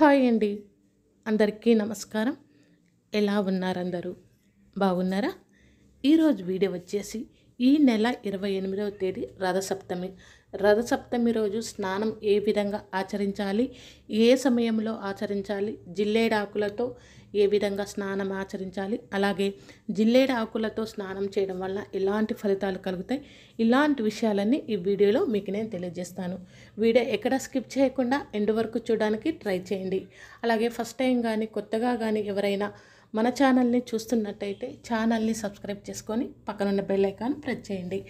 hi అండి అందరికీ నమస్కారం ఎలా ఉన్నారందరూ బాగున్నారా ఈరోజు వీడియో వచ్చేసి ఈ నెల ఇరవై ఎనిమిదవ తేదీ రథసప్తమి రథసప్తమి రోజు స్నానం ఏ విధంగా ఆచరించాలి ఏ సమయంలో ఆచరించాలి జిల్లేడాకులతో ఏ విధంగా స్నానం ఆచరించాలి అలాగే జిల్లేడు ఆకులతో స్నానం చేయడం వల్ల ఎలాంటి ఫలితాలు కలుగుతాయి ఇలాంటి విషయాలన్నీ ఈ వీడియోలో మీకు నేను తెలియజేస్తాను వీడియో ఎక్కడ స్కిప్ చేయకుండా ఎండ్ వరకు చూడడానికి ట్రై చేయండి అలాగే ఫస్ట్ టైం కానీ కొత్తగా కానీ ఎవరైనా మన ఛానల్ని చూస్తున్నట్టయితే ఛానల్ని సబ్స్క్రైబ్ చేసుకొని పక్కనున్న బెల్లైకాన్ ప్రెస్ చేయండి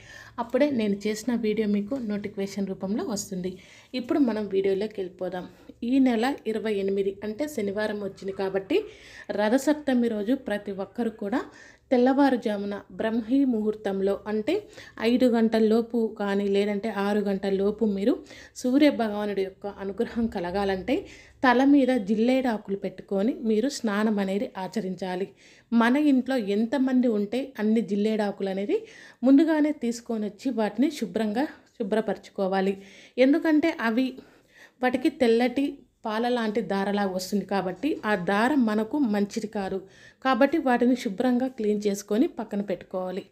అప్పుడే నేను చేసిన వీడియో మీకు నోటిఫికేషన్ రూపంలో వస్తుంది ఇప్పుడు మనం వీడియోలోకి వెళ్ళిపోదాం ఈ నెల ఇరవై ఎనిమిది అంటే శనివారం వచ్చింది కాబట్టి రథసప్తమి రోజు ప్రతి ఒక్కరు కూడా తెల్లవారుజామున బ్రహ్మీ ముహూర్తంలో అంటే ఐదు గంటల్లోపు కానీ లేదంటే ఆరు గంటల్లోపు మీరు సూర్య భగవానుడి యొక్క అనుగ్రహం కలగాలంటే తల మీద జిల్లేడాకులు పెట్టుకొని మీరు స్నానం అనేది ఆచరించాలి మన ఇంట్లో ఎంతమంది ఉంటే అన్ని జిల్లేడాకులు అనేది ముందుగానే తీసుకొని వచ్చి వాటిని శుభ్రంగా శుభ్రపరచుకోవాలి ఎందుకంటే అవి వాటికి తెల్లటి పాల లాంటి దారలాగా వస్తుంది కాబట్టి ఆ దారం మనకు మంచిది కాదు కాబట్టి వాటిని శుభ్రంగా క్లీన్ చేసుకొని పక్కన పెట్టుకోవాలి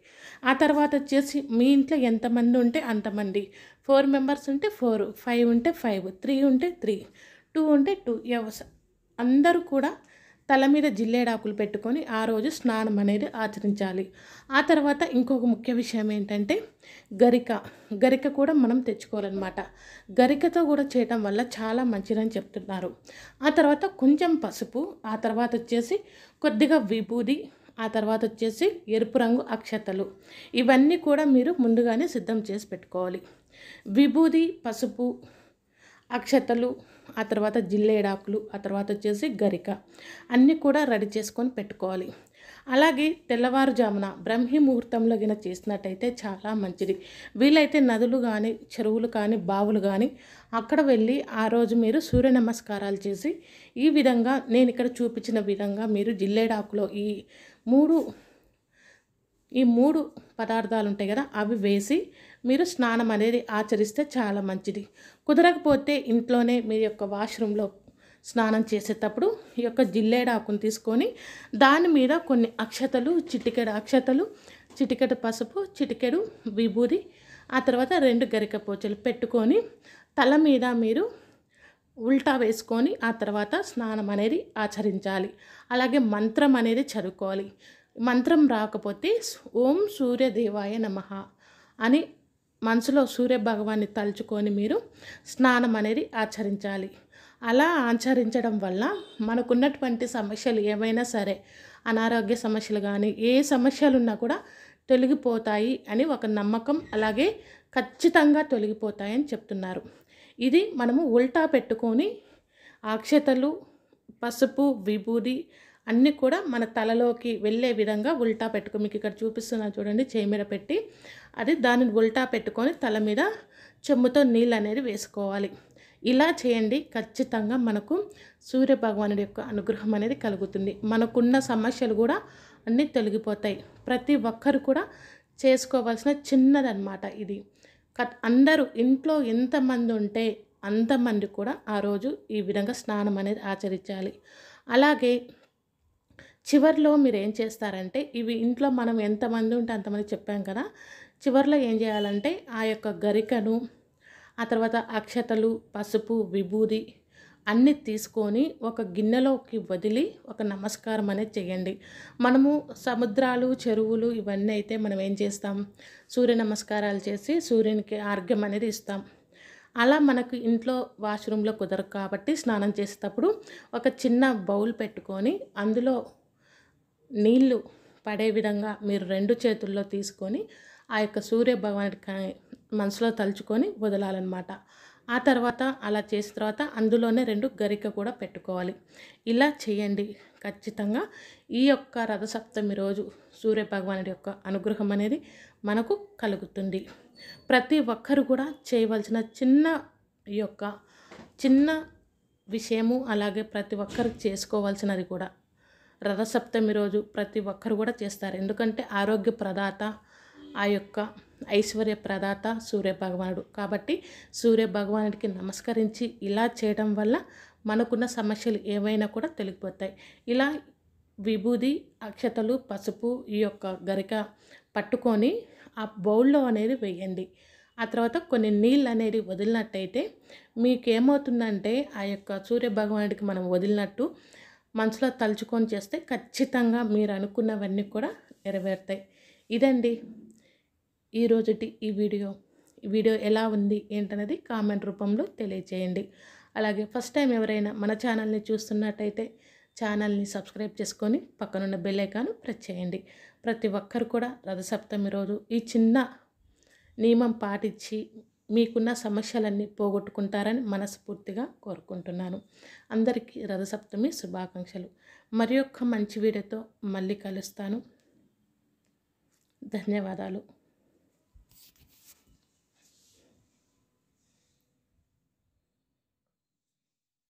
ఆ తర్వాత వచ్చేసి మీ ఇంట్లో ఎంతమంది ఉంటే అంతమంది ఫోర్ మెంబర్స్ ఉంటే ఫోర్ ఫైవ్ ఉంటే ఫైవ్ త్రీ ఉంటే త్రీ టూ ఉంటే టూ అందరూ కూడా తల మీద జిల్లేడాకులు పెట్టుకొని ఆ రోజు స్నానం అనేది ఆచరించాలి ఆ తర్వాత ఇంకొక ముఖ్య విషయం ఏంటంటే గరిక గరిక కూడా మనం తెచ్చుకోవాలన్నమాట గరికతో కూడా చేయటం వల్ల చాలా మంచిదని చెప్తున్నారు ఆ తర్వాత కొంచెం పసుపు ఆ తర్వాత వచ్చేసి కొద్దిగా విభూది ఆ తర్వాత వచ్చేసి ఎరుపు రంగు అక్షతలు ఇవన్నీ కూడా మీరు ముందుగానే సిద్ధం చేసి పెట్టుకోవాలి విభూది పసుపు అక్షతలు ఆ తర్వాత జిల్లేడాకులు ఆ తర్వాత వచ్చేసి గరిక అన్నీ కూడా రెడీ చేసుకొని పెట్టుకోవాలి అలాగే తెల్లవారుజామున బ్రహ్మీ ముహూర్తంలో గిన చేసినట్టయితే చాలా మంచిది వీలైతే నదులు కానీ చెరువులు కానీ బావులు కానీ అక్కడ వెళ్ళి ఆ రోజు మీరు సూర్య నమస్కారాలు చేసి ఈ విధంగా నేను ఇక్కడ చూపించిన విధంగా మీరు జిల్లేడాకులో ఈ మూడు ఈ మూడు పదార్థాలు ఉంటాయి కదా అవి వేసి మీరు స్నానం అనేది ఆచరిస్తే చాలా మంచిది కుదరకపోతే ఇంట్లోనే మీ యొక్క వాష్రూమ్లో స్నానం చేసేటప్పుడు ఈ యొక్క జిల్లేడాకును తీసుకొని దాని మీద కొన్ని అక్షతలు చిటికెడు అక్షతలు చిటికెడు పసుపు చిటికెడు విభూది ఆ తర్వాత రెండు గరిక పోచలు పెట్టుకొని తల మీద మీరు ఉల్టా వేసుకొని ఆ తర్వాత స్నానం అనేది ఆచరించాలి అలాగే మంత్రం అనేది చదువుకోవాలి మంత్రం రాకపోతే ఓం సూర్యదేవాయ నమ అని మనసులో సూర్యభగవాన్ని తలుచుకొని మీరు స్నానం అనేది ఆచరించాలి అలా ఆచరించడం వల్ల మనకున్నటువంటి సమస్యలు ఏవైనా సరే అనారోగ్య సమస్యలు కానీ ఏ సమస్యలు ఉన్నా కూడా తొలగిపోతాయి అని ఒక నమ్మకం అలాగే ఖచ్చితంగా తొలగిపోతాయని చెప్తున్నారు ఇది మనము ఉల్టా పెట్టుకొని అక్షతలు పసుపు విభూది అన్నీ కూడా మన తలలోకి వెళ్ళే విధంగా ఉల్టా పెట్టుకో మీకు ఇక్కడ చూపిస్తున్నాను చూడండి చేయి మీద పెట్టి అది దానిని ఉల్టా పెట్టుకొని తల మీద చెమ్ముతో నీళ్ళు అనేది వేసుకోవాలి ఇలా చేయండి ఖచ్చితంగా మనకు సూర్య భగవానుడి యొక్క అనుగ్రహం అనేది కలుగుతుంది మనకున్న సమస్యలు కూడా అన్నీ తొలగిపోతాయి ప్రతి ఒక్కరు కూడా చేసుకోవాల్సిన చిన్నదనమాట ఇది అందరూ ఇంట్లో ఎంతమంది ఉంటే అంతమంది కూడా ఆ రోజు ఈ విధంగా స్నానం అనేది ఆచరించాలి అలాగే చివరిలో మీరు ఏం చేస్తారంటే ఇవి ఇంట్లో మనం ఎంతమంది ఉంటే అంతమంది చెప్పాం కదా చివరిలో ఏం చేయాలంటే ఆ యొక్క గరికను ఆ తర్వాత అక్షతలు పసుపు విభూది అన్నీ తీసుకొని ఒక గిన్నెలోకి వదిలి ఒక నమస్కారం అనేది చేయండి మనము సముద్రాలు చెరువులు ఇవన్నీ అయితే మనం ఏం చేస్తాం సూర్య నమస్కారాలు చేసి సూర్యునికి ఆర్ఘ్యం అనేది ఇస్తాం అలా మనకు ఇంట్లో వాష్రూమ్లో కుదరదు కాబట్టి స్నానం చేసేటప్పుడు ఒక చిన్న బౌల్ పెట్టుకొని అందులో నీళ్లు పడే విధంగా మీరు రెండు చేతుల్లో తీసుకొని ఆ యొక్క సూర్య భగవానుడి మనసులో తలుచుకొని వదలాలన్నమాట ఆ తర్వాత అలా చేసిన తర్వాత అందులోనే రెండు గరిక కూడా పెట్టుకోవాలి ఇలా చేయండి ఖచ్చితంగా ఈ యొక్క రథసప్తమి రోజు సూర్య భగవానుడి యొక్క అనుగ్రహం అనేది మనకు కలుగుతుంది ప్రతి ఒక్కరు కూడా చేయవలసిన చిన్న యొక్క చిన్న విషయము అలాగే ప్రతి ఒక్కరు చేసుకోవాల్సినది కూడా రథసప్తమి రోజు ప్రతి ఒక్కరు కూడా చేస్తారు ఎందుకంటే ఆరోగ్య ప్రదాత ఆ యొక్క ఐశ్వర్య ప్రదాత సూర్య భగవానుడు కాబట్టి సూర్య భగవానుడికి నమస్కరించి ఇలా చేయడం వల్ల మనకున్న సమస్యలు ఏమైనా కూడా తొలగిపోతాయి ఇలా విభూది అక్షతలు పసుపు ఈ యొక్క గరిక పట్టుకొని ఆ బౌల్లో అనేది వేయండి ఆ తర్వాత కొన్ని నీళ్ళు అనేది వదిలినట్టయితే మీకేమవుతుందంటే ఆ యొక్క సూర్య మనం వదిలినట్టు మనసులో తలుచుకొని చేస్తే ఖచ్చితంగా మీరు అనుకున్నవన్నీ కూడా నెరవేరుతాయి ఇదండి ఈరోజుటి ఈ వీడియో ఈ వీడియో ఎలా ఉంది ఏంటనేది కామెంట్ రూపంలో తెలియచేయండి అలాగే ఫస్ట్ టైం ఎవరైనా మన ఛానల్ని చూస్తున్నట్టయితే ఛానల్ని సబ్స్క్రైబ్ చేసుకొని పక్కనున్న బెల్లైకాను ప్రెస్ చేయండి ప్రతి ఒక్కరు కూడా రథసప్తమి రోజు ఈ చిన్న నియమం పాటించి మీకున్న సమస్యలన్నీ పోగొట్టుకుంటారని మనస్ఫూర్తిగా కోరుకుంటున్నాను అందరికీ రథసప్తమి శుభాకాంక్షలు మరి మంచి వీడియోతో మళ్ళీ కలుస్తాను ధన్యవాదాలు